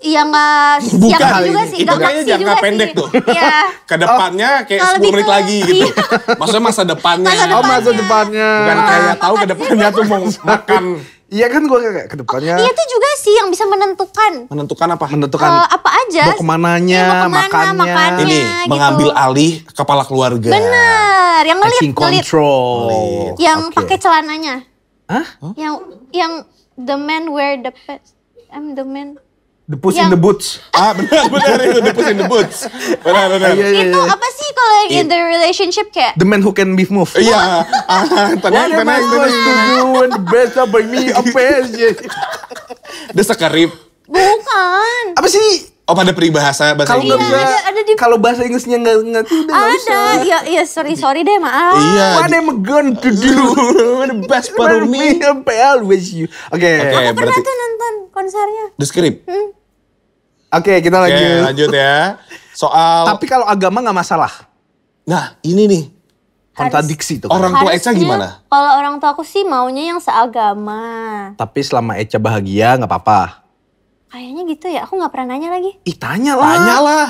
Iya nggak siap juga sih. Itu kayaknya jangka pendek tuh. Iya. Kedepannya oh, kayak oh, menit ke... lagi gitu. Iya. Maksudnya masa depannya. Masa depannya. Oh masa depannya. Bukan oh, kayak tahu depannya tuh mau makan. Iya kan gue kayak ke depannya. Oh, itu juga sih yang bisa menentukan. Menentukan apa? Menentukan uh, apa aja. Mau kemananya, ya, mau kemana, makannya. makannya. Ini gitu. mengambil alih kepala keluarga. Bener, yang ngelit. Taking control. Ngelit. Yang okay. pakai celananya. Hah? Yang yang the man wear the pants. I'm the man. The Puss yang... in the Boots. Ah, benar benar itu The Puss in the Boots. Benar benar. yeah, yeah. Itu iya. apa sih kalau yang in the relationship kayak The Man Who Can Be Moved. Iya. Ah, tenang tenang tenang. to and the best of me a best. The Sekarip. Bukan. Apa sih? Oh pada peribahasa bahasa kalau Inggris. Iya, ada, ada Kalau bahasa Inggrisnya nggak nggak Ada, ya iya iya sorry sorry deh maaf. Iya. What am I going to do? the best part of me, I always you. Oke. Okay. Okay, Aku pernah berarti... tuh nonton konsernya. The script. Hmm. Oke, okay, kita lanjut. okay, lanjut ya. Soal Tapi kalau agama nggak masalah. Nah, ini nih. Kontradiksi tuh. Orang tua Eca gimana? Kalau orang tua aku sih maunya yang seagama. Tapi selama Eca bahagia nggak apa-apa. Kayaknya gitu ya, aku nggak pernah nanya lagi. Ih, tanya lah. Tanya lah.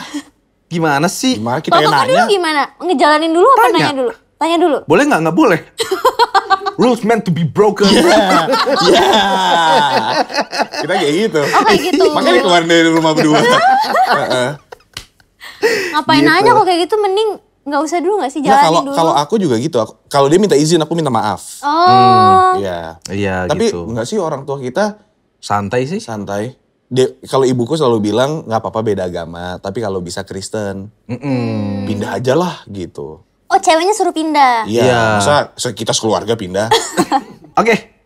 Gimana sih? Gimana kita Bapak nanya? dulu gimana? Ngejalanin dulu tanya. apa nanya dulu? Tanya dulu. Boleh nggak? Nggak boleh. Rules meant to be broken. Ya. Yeah. yeah. Kita kayak gitu. Oh, kayak gitu. Makanya keluar dari rumah berdua. Ngapain gitu. aja kok kayak gitu mending nggak usah dulu nggak sih jalanin nah, kalau, dulu. Kalau aku juga gitu. kalau dia minta izin aku minta maaf. Oh. Iya. Hmm, iya Tapi gitu. nggak sih orang tua kita santai sih. Santai. kalau ibuku selalu bilang nggak apa-apa beda agama, tapi kalau bisa Kristen, mm -mm. pindah aja lah gitu. Oh, ceweknya suruh pindah. Iya. Yeah. Masa kita sekeluarga pindah? Oke.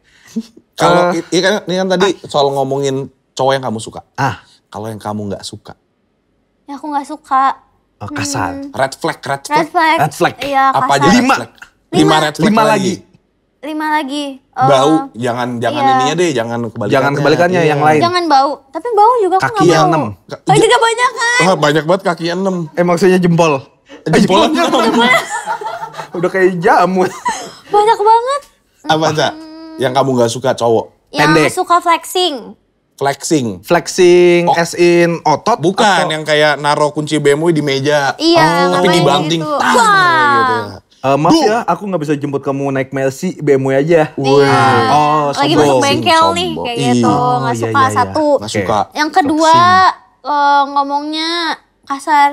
Kalau uh, eh. ini iya kan ini kan tadi ah. soal ngomongin cowok yang kamu suka. Ah. Kalau yang kamu nggak suka. Ya aku nggak suka. Oh, kasar. Hmm. Red flag, red flag. Red flag. Red flag. Iya, Apa aja lima. Lima. lima red flag lima lagi. lagi. Lima lagi. Uh, bau, jangan jangan ini iya. ininya deh, jangan kebalikannya. Jangan kebalikannya iya. yang lain. Jangan bau, tapi bau juga kaki aku enam. Kaki yang enam. Kaki juga banyak kan? Oh, banyak banget kaki yang enam. Eh maksudnya jempol jempolnya udah kayak jamu banyak banget apa aja hmm. yang kamu nggak suka cowok yang pendek suka flexing flexing flexing oh. as in otot bukan atau? yang kayak naruh kunci BMW di meja iya, oh. tapi dibanting gitu. Tang, ya. Uh, eh, maaf Duh. ya, aku nggak bisa jemput kamu naik Mercy, BMW aja. Iya. Oh, sombong. Lagi masuk bengkel sombong. nih, kayak gitu. Iya. Nggak oh, iya, suka, iya, iya, satu. Nggak suka. Yang kedua, uh, ngomongnya kasar.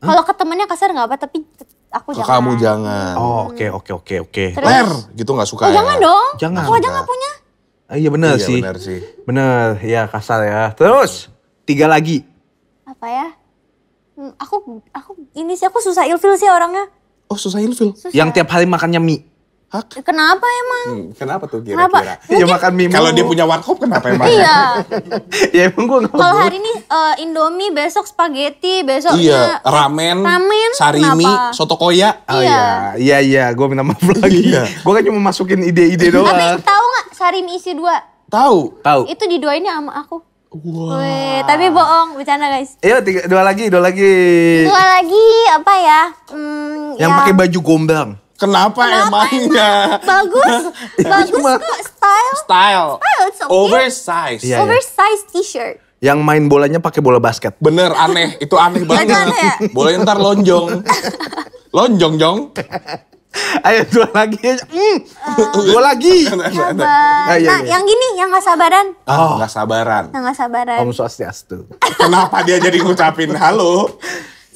Kalau ke temennya kasar nggak apa, tapi aku ke jangan. kamu jangan. Oh, oke okay, oke okay, oke okay, oke. Ler gitu nggak suka. Oh, ya. jangan dong. Jangan. Aku aja nggak punya. Ah, iya benar iya, sih. Benar sih. Benar, ya kasar ya. Terus tiga lagi. Apa ya? Hmm, aku aku ini sih aku susah ilfil sih orangnya. Oh susah ilfil. Susah. Yang tiap hari makannya mie. Hah? Kenapa emang? Hmm, kenapa tuh kira-kira? Ya, Mungkin... Ya makan mie. Kalau dia punya warkop kenapa emang? iya. ya emang gue Kalau hari ini uh, Indomie, besok spaghetti, besok iya. ramen, ramen, sarimi, kenapa? soto koya. Iya. Oh iya. Iya iya, gue minta maaf lagi. Iya. gue kan cuma masukin ide-ide doang. Tapi tahu nggak sarimi isi dua? Tahu. Tahu. Itu diduainnya sama aku. Wow. tapi bohong, bercanda guys. Ayo iya, tiga, dua lagi, dua lagi. Dua lagi apa ya? Hmm, yang yang... pakai baju gombang. Kenapa, Kenapa emangnya? Emang? Ya. Bagus, bagus kok style. Style. Style, Oversize. Yeah, Oversize yeah. t-shirt. Yang main bolanya pakai bola basket. Bener, aneh. Itu aneh banget. aneh ya? Bola ntar lonjong. lonjong, jong. Ayo dua lagi. Mm. Uh, dua lagi. Ah, iya, nah, Nah, nah, yang gini yang gak sabaran. Oh. oh, gak sabaran. Yang gak sabaran. Om Swastiastu. Kenapa dia jadi ngucapin halo?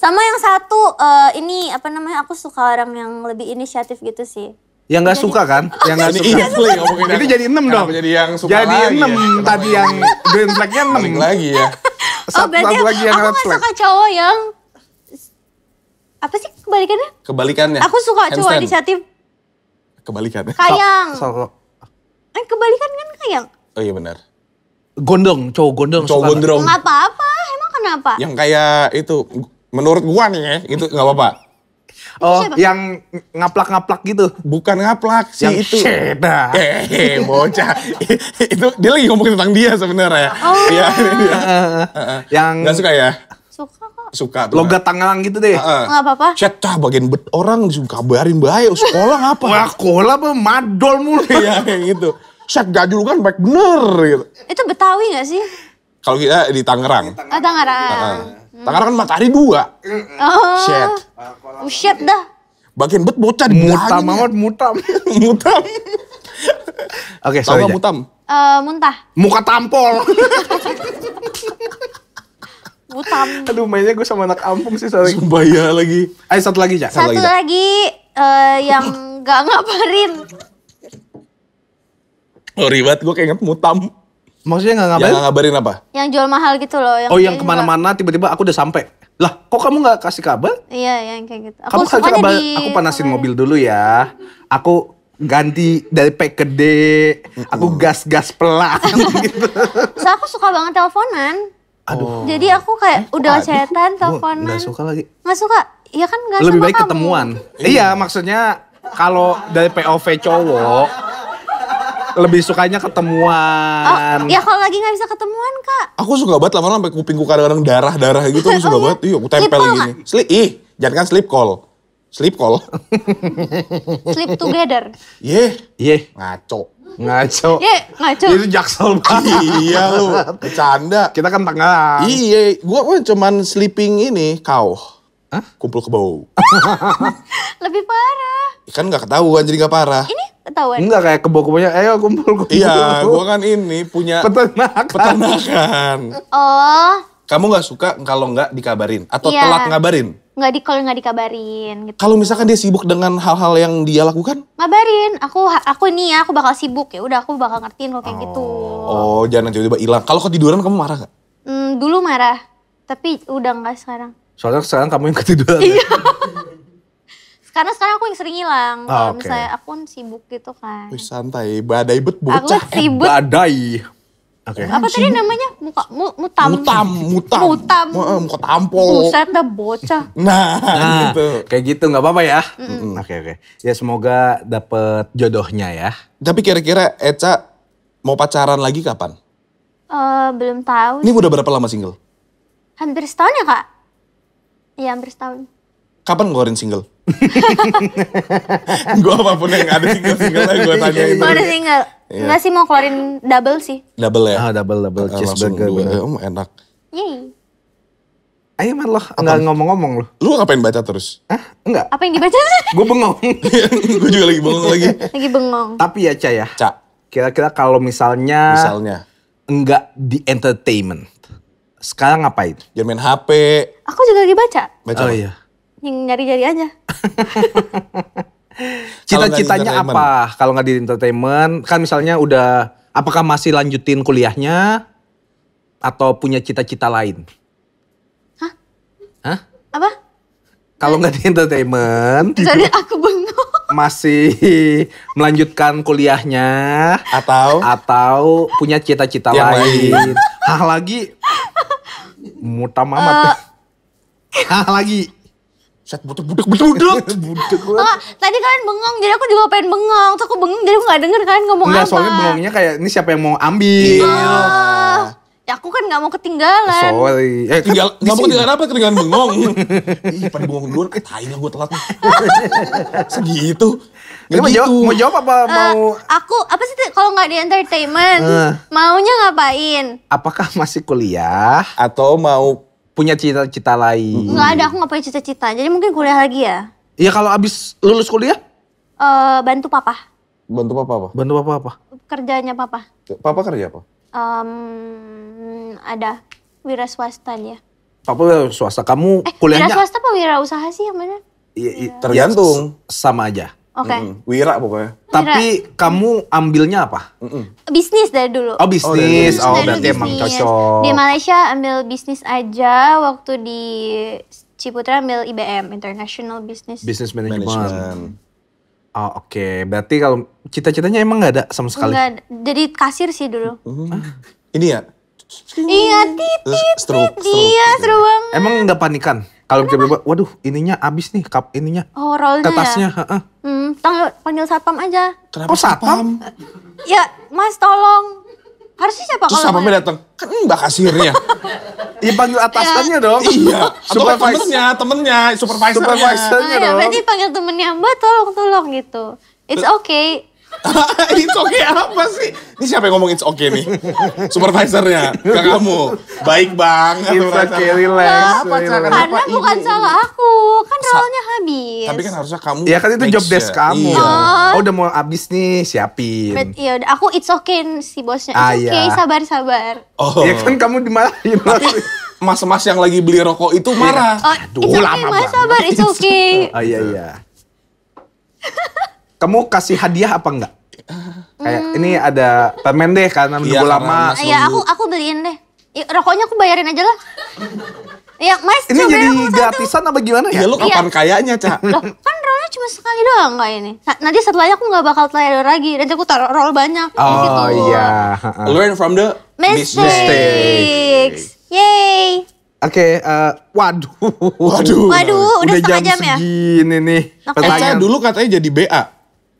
Sama yang satu uh, ini apa namanya? Aku suka orang yang lebih inisiatif gitu sih. Yang nggak suka kan? Yang nggak suka. Iya, Inflate, itu jadi enam dong. Jadi yang suka Jadi ya? enam ya. tadi yang green flagnya enam lagi ya. Satu, oh, berarti lagi yang aku nggak suka cowok yang apa sih kebalikannya? Kebalikannya. Aku suka Handstand. cowok inisiatif. Kebalikannya. Kayang. Sal eh kebalikan kan kayang. Oh iya benar. Gondong, cowok gondong. Cowok gondrong. nggak apa-apa, emang kenapa? Yang kayak itu Menurut gua nih ya, itu nggak apa-apa. Oh, siapa? yang ngaplak-ngaplak gitu. Bukan ngaplak sih yang itu. Sheda. Hehehe, bocah. itu dia lagi ngomongin tentang dia sebenarnya. Oh. Iya, dia. Iya. Eh, eh, eh. yang Gak suka ya? Suka kok. Suka Logat tangan gitu deh. Heeh. Enggak apa-apa. Cetak bagian bet orang suka kabarin bahaya sekolah apa? Wah, sekolah apa madol mulu ya kayak gitu. Set gajul kan baik bener gitu. Itu Betawi gak sih? Kalau kita di Tangerang. Oh, Tangerang. Tangerang. Mm. Tangerang kan matahari dua. Oh. Shit. Oh, shit dah. Bagian bet bocah di Mutam, Mamat mutam. mutam. Oke, okay, sorry. mutam? Uh, muntah. Muka tampol. mutam. Aduh, mainnya gue sama anak ampung sih sorry. Sumpah ya lagi. Ayo eh, satu lagi, Cak. Satu, lagi, eh, yang gak ngaparin, ribet ribet gue kayak inget mutam. Maksudnya gak ngabarin? Yang ngabarin apa? Yang jual mahal gitu loh. Yang oh yang kemana-mana tiba-tiba aku udah sampai. Lah kok kamu gak kasih kabar? Iya, iya yang kayak gitu. Aku kamu kasih kabar. Di... Aku panasin mobil dulu ya. Aku ganti dari P ke D. Aku gas-gas pelan gitu. So aku suka banget teleponan. Aduh. Jadi aku kayak eh, udah Aduh. teleponan. Gak suka lagi. Gak suka. Ya kan gak Lebih sama baik kamu. ketemuan. iya, iya maksudnya kalau dari POV cowok lebih sukanya ketemuan. Oh, ya kalau lagi nggak bisa ketemuan kak. Aku suka banget lama-lama sampai kupingku kadang-kadang darah-darah gitu. Aku suka oh, iya. banget. Iya, aku tempel gini. Sleep, ih, jangan kan sleep call. Sleep call. sleep together. Iya. Yeah. Iya. Yeah. Ngaco. Ngaco. Iya, ngaco. Itu jaksel banget. iya lu, bercanda. Kita kan tengah. Iya, gua, gua cuman sleeping ini, kau. Hah? Kumpul kebo. Lebih parah. Kan gak ketahuan jadi gak parah. Ini ketahuan. Enggak kayak kebo-kebonya, ayo kumpul kumpul. Iya, gue kan ini punya peternakan. peternakan. Oh. Kamu gak suka kalau gak dikabarin atau ya. telat ngabarin? Nggak di kalau nggak dikabarin. Gitu. Kalau misalkan dia sibuk dengan hal-hal yang dia lakukan? Ngabarin, aku aku ini ya, aku bakal sibuk ya. Udah aku bakal ngertiin kalau kayak gitu. oh. gitu. Oh, jangan tiba-tiba hilang. Kalau ketiduran kamu marah gak? Hmm, dulu marah, tapi udah nggak sekarang. Soalnya sekarang kamu yang ketiduran. Ya? Iya. Karena sekarang aku yang sering hilang. Oh, Kalau okay. misalnya aku kan sibuk gitu kan. Wih, santai, badai bet bocah. Aku eh, sibuk. Badai. Oke. Okay. Apa tadi namanya? Muka mu, mutam. Mutam, mutam. Mutam. Uh, muka tampol. Buset dah bocah. Nah, nah gitu. Kayak gitu gak apa-apa ya. Oke mm -mm. oke. Okay, okay. Ya semoga dapet jodohnya ya. Tapi kira-kira Eca mau pacaran lagi kapan? Uh, belum tahu. Ini udah berapa lama single? Hampir setahun ya kak. Iya hampir setahun. Kapan ngeluarin single? gue apapun yang ada single single gue iya, iya, tanya itu. gue ada single? Yeah. Enggak sih mau keluarin double sih. Double ya? Ah double double uh, ah, cheeseburger. Langsung dua. enak. Yay. Ayo man loh, enggak ngomong-ngomong loh. Lu ngapain baca terus? Hah? Enggak. Apa yang dibaca? gue bengong. gue juga lagi bengong lagi. Lagi bengong. Tapi ya Ca ya. Ca. Kira-kira kalau misalnya. Misalnya. Enggak di entertainment. Sekarang ngapain? Jangan ya, main HP. Aku juga lagi baca. Baca oh, iya. Nyari-nyari aja. Cita-citanya apa kalau nggak di entertainment? Kan misalnya udah, apakah masih lanjutin kuliahnya? Atau punya cita-cita lain? Hah? Hah? Apa? Kalau nggak di entertainment. Jadi aku bengong. Masih melanjutkan kuliahnya. Atau? Atau punya cita-cita lain. Hah lagi mutam amat. Uh, eh. ah lagi. Set butuh butuk butuk butuk. budek oh, tadi kalian bengong, jadi aku juga pengen bengong. Terus aku bengong, jadi aku gak denger kalian ngomong Enggak, apa. soalnya bengongnya kayak, ini siapa yang mau ambil. Iya. ya aku kan gak mau ketinggalan. Sorry. Eh, kan Tinggal, gak gak mau ketinggalan apa? Ketinggalan bengong. Ih, pada bengong duluan. Eh, tai gue telat. Segitu. Ini mau, jawab, mau jawab apa uh, mau Aku apa sih kalau nggak di entertainment uh. maunya ngapain? Apakah masih kuliah atau mau punya cita-cita lain? Nggak ada, aku nggak punya cita-cita. Jadi mungkin kuliah lagi ya. Iya kalau abis lulus kuliah? Uh, bantu papa. Bantu papa apa? Bantu papa apa? Kerjanya papa. Papa kerja apa? Um, ada wira swasta ya. Papa wira swasta. Kamu eh, kuliahnya? Wira swasta apa wira usaha sih yang mana? Ya, ya. Tergantung. Iya, sama aja. Oke. Okay. mm hmm Wira pokoknya. Wira. Tapi kamu ambilnya apa? mm hmm Bisnis dari dulu. Oh bisnis, oh, oh berarti emang cocok. Di Malaysia ambil bisnis aja, waktu di Ciputra ambil IBM, International Business. Business Management. Management. Oh oke, okay. berarti kalau cita-citanya emang nggak ada sama sekali? Nggak jadi kasir sih dulu. mm Ini ya? Iya, titit, titit, iya seru banget. Emang nggak panikan? Kalau kita berubah, waduh ininya abis nih kap ininya. Oh, rollnya ya? kertasnya, ya? Heeh. Hmm, panggil, panggil satpam aja. Kenapa oh, satpam? ya, Mas tolong. Harusnya siapa Terus satpamnya datang, kan mbak kasirnya. ya panggil atasannya iya. dong. Iya. Atau temennya, temennya, supervisor Supervisornya ah, ya, Berarti panggil temennya, mbak tolong, tolong gitu. It's okay it's okay apa sih? Ini siapa yang ngomong it's okay nih? Supervisornya ke kamu. Baik bang. It's okay, relax. Karena bukan salah aku, kan rollnya habis. Tapi kan harusnya kamu. Ya kan itu job desk kamu. Iya. Oh. oh. udah mau habis nih siapin. Bet iya, aku it's okay si bosnya. It's ah, okay, iya. sabar sabar. Oh. Ya kan kamu dimarahin. mas-mas yang lagi beli rokok itu marah. Oh, Aduh, it's okay, lama mas, sabar, it's okay. Oh iya iya. kamu kasih hadiah apa enggak? Kayak hmm. ini ada permen deh karena menunggu iya, lama. Iya, aku aku beliin deh. Ya, rokoknya aku bayarin aja lah. Ya, Mas, ini jadi gratisan apa gimana ya? Ya lu kapan iya. kayaknya, Cak? kan rollnya cuma sekali doang kayak ini. Nanti setelahnya aku nggak bakal telayar lagi. Nanti aku taruh roll banyak. Oh, gitu. iya. Learn from the mistakes. mistakes. Yay. Oke, okay, uh, eh, waduh. Waduh. Waduh, udah, udah setengah jam, jam ya? Udah segini nih. Okay. Eh, Pertanyaan. Eca dulu katanya jadi BA.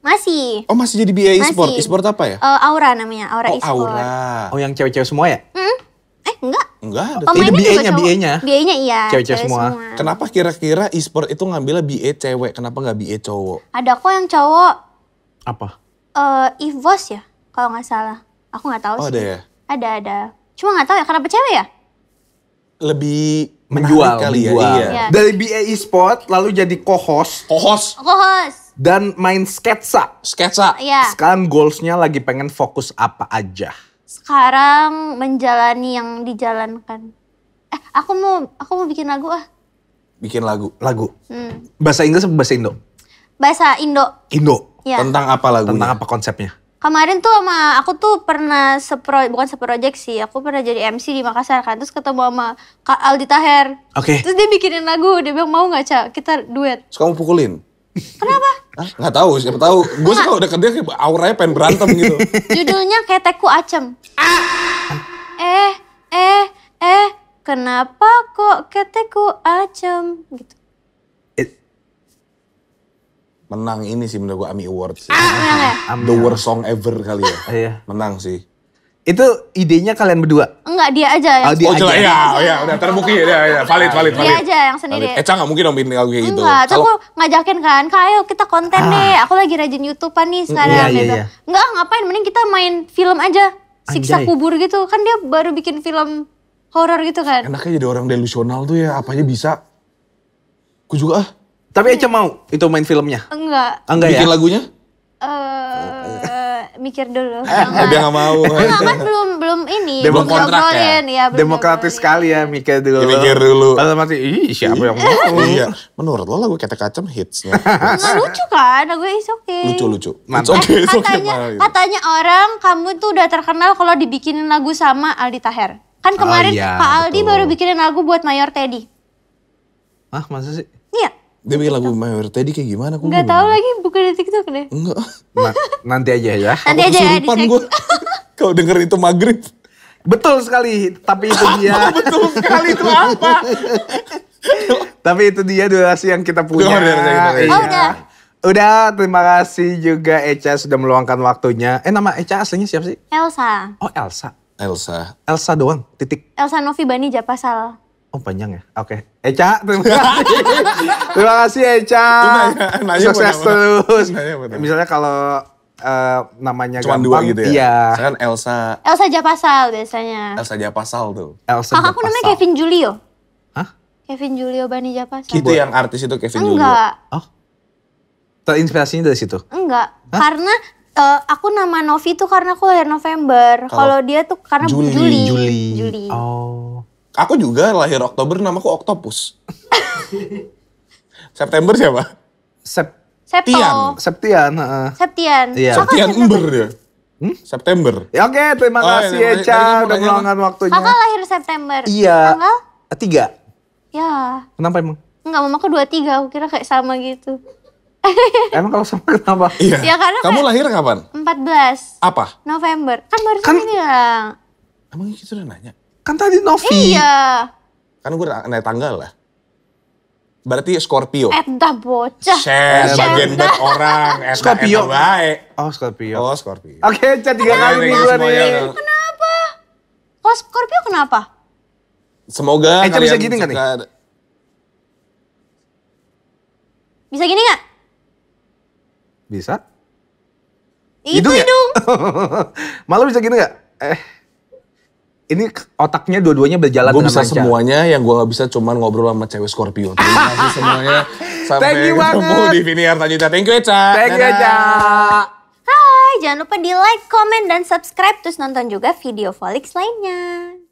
Masih. Oh masih jadi BA e-sport. E-sport apa ya? Uh, Aura namanya, Aura oh, e-sport. Aura. Oh yang cewek-cewek semua ya? Hmm. Eh enggak. Enggak. Ada Pemainnya itu BA-nya, BA-nya. BA-nya iya. Cewek-cewek semua. semua. Kenapa kira-kira e-sport itu ngambilnya BA cewek, kenapa nggak BA cowok? Ada kok yang cowok. Apa? uh, EVOS ya, kalau nggak salah. Aku nggak tahu oh, sih. ada ya? Ada, ada. Cuma nggak tahu ya kenapa cewek ya? Lebih menjual kali ya. Iya. iya. Dari BA e-sport lalu jadi co-host. Co-host. Co-host dan main sketsa. Sketsa. Iya. Sekarang goalsnya lagi pengen fokus apa aja? Sekarang menjalani yang dijalankan. Eh, aku mau aku mau bikin lagu ah. Bikin lagu, lagu. Hmm. Bahasa Inggris atau bahasa Indo? Bahasa Indo. Indo. Ya. Tentang apa lagu? Tentang apa konsepnya? Kemarin tuh sama aku tuh pernah sepro bukan seproject sih, aku pernah jadi MC di Makassar kan, terus ketemu sama Kak Aldi Taher. Oke. Okay. Terus dia bikinin lagu, dia bilang mau nggak cak kita duet. Terus kamu pukulin? Kenapa? Hah? Gak tau, siapa tahu. Gue sih kalau deket dia kayak auranya pengen berantem gitu. Judulnya Teku acem. Ah. Eh, eh, eh, kenapa kok Keteku acem gitu. It. Eh. Menang ini sih menurut gue AMI Awards. Ah, ya. Ah. The worst song ever kali ya. Iya. Menang sih. Itu idenya kalian berdua? Enggak, dia aja yang oh, dia oh, aja. Ya, ya, udah terbukti ya, iya, valid, valid, valid. Dia aja yang sendiri. Eca eh, nggak mungkin dong bikin lagu kayak gitu. Enggak, aku ngajakin kan, kak ayo kita konten ah. deh, aku lagi rajin YouTube nih sekarang. Iya, iya, gitu. iya. Enggak, ngapain, mending kita main film aja. Siksa Anjay. kubur gitu, kan dia baru bikin film horor gitu kan. Enaknya jadi orang delusional tuh ya, apa aja bisa. Aku juga ah. Tapi Eca mau itu main filmnya? Enggak. Enggak bikin ya? Bikin lagunya? mikir dulu. Eh, udah eh, nggak mau. Enggak, eh. belum belum ini. Demo belum kontrak ya. ya belum Demokratis jokolin. sekali ya mikir dulu. Ya, mikir dulu. Kalau mati, ih siapa iya. yang mau? iya. Menurut lo lagu kata kacem hitsnya. Nggak lucu kan, lagu is okay. Lucu lucu. Mantap. okay, eh, okay. Katanya, okay. Gitu. katanya orang kamu tuh udah terkenal kalau dibikinin lagu sama Aldi Taher. Kan oh, kemarin oh, iya, Pak Aldi betul. baru bikinin lagu buat Mayor Teddy. Ah, masa sih? Iya. Dia bikin lagu My Hero Teddy kayak gimana? Aku Gak tau lagi, bukan di TikTok deh. Enggak. Nah, nanti aja ya. Nanti aku aja ya. gue. Kau denger itu maghrib. Betul sekali, tapi itu dia. betul sekali itu apa? tapi itu dia durasi yang kita punya. Oh, iya. udah. Udah, terima kasih juga Echa sudah meluangkan waktunya. Eh nama Echa aslinya siapa sih? Elsa. Oh Elsa. Elsa. Elsa doang, titik. Elsa Novi Bani Japasal. Oh panjang ya? Oke. Okay. Eca, terima kasih. terima kasih Eca. Nanya, nanya Sukses terus. Nanya Misalnya kalau uh, namanya Cuman gampang, dua gitu ya? Iya. Saya kan Elsa. Elsa Japasal biasanya. Elsa Japasal tuh. Elsa Kakakku namanya Kevin Julio. Hah? Kevin Julio Bani Japasal. Itu yang artis itu Kevin Enggak. Julio? Enggak. Oh? Terinspirasinya dari situ? Enggak. Hah? Karena uh, aku nama Novi tuh karena aku lahir November. Kalau dia tuh karena Juli. Juli. Juli. Oh. Aku juga lahir Oktober, namaku Octopus. September siapa? Sep Septian. Septian. Uh. Septian. Iya. Septian Ember dia. Hmm? September. Ya, Oke, okay, terima oh, iya, kasih ya, Eca udah meluangkan waktunya. Kakak lahir September. Iya. Tanggal? Eh, tiga. Ya. Kenapa emang? Enggak, mama aku dua tiga. Aku kira kayak sama gitu. Emang kalau sama kenapa? Iya. Ya, karena Kamu lahir kapan? 14. Apa? November. Kan baru kan... bilang. Emang kita gitu udah nanya? Kan tadi Novi. Iya. Kan gue naik tanggal lah. Berarti Scorpio. Eta eh, bocah. Share bagian buat orang. Eta, Scorpio. Eta baik. Oh Scorpio. Oh Scorpio. Oke, okay, chat tiga kali nih gue nih. Kenapa? Kalau oh, Scorpio kenapa? Semoga Eca eh, bisa gini gak nih? Bisa gini gak? Bisa. Itu hidung. Ya? hidung. Malu bisa gini gak? Eh ini otaknya dua-duanya berjalan dengan gue bisa semuanya yang gue gak bisa cuman ngobrol sama cewek Scorpio terima kasih semuanya sampai thank you ketemu banget. di Viniar Tanjita thank you Eca thank you Eca Hai, jangan lupa di like, comment, dan subscribe. Terus nonton juga video Folix lainnya.